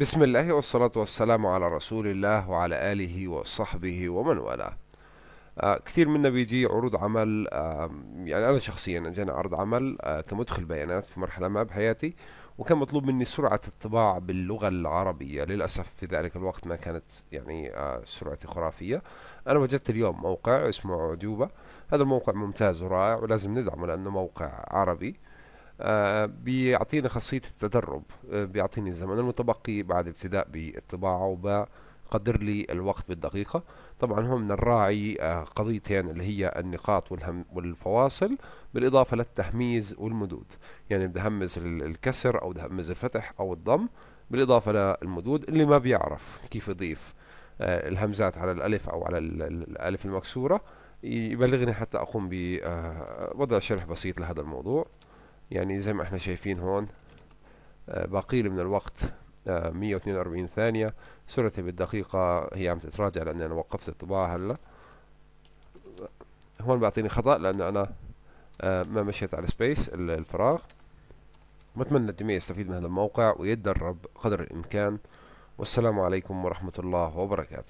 بسم الله والصلاة والسلام على رسول الله وعلى آله وصحبه ومن والاه آه، كثير منا بيجي عروض عمل يعني أنا شخصيا جانا عرض عمل آه، كمدخل بيانات في مرحلة ما بحياتي وكان مطلوب مني سرعة الطباعة باللغة العربية للأسف في ذلك الوقت ما كانت يعني آه، سرعتي خرافية أنا وجدت اليوم موقع اسمه عجوبة هذا الموقع ممتاز ورائع ولازم ندعمه لأنه موقع عربي بيعطيني خاصية التدرب آه، بيعطيني الزمن المتبقي بعد ابتداء بالطباعة وبقدر لي الوقت بالدقيقة طبعا هم الراعي آه، قضيتين اللي هي النقاط والهم والفواصل بالإضافة للتحميز والمدود يعني بدي همز الكسر أو بدي همز الفتح أو الضم بالإضافة للمدود اللي ما بيعرف كيف يضيف آه، الهمزات على الألف أو على الألف المكسورة يبلغني حتى أقوم بوضع شرح بسيط لهذا الموضوع يعني زي ما احنا شايفين هون آه، باقي من الوقت 142 آه، ثانية سرعتي بالدقيقة هي عم تتراجع لأن أنا وقفت الطباعة هلا هون بيعطيني خطأ لأنه أنا آه، ما مشيت على سبيس الفراغ بتمنى الجميع يستفيد من هذا الموقع ويتدرب قدر الإمكان والسلام عليكم ورحمة الله وبركاته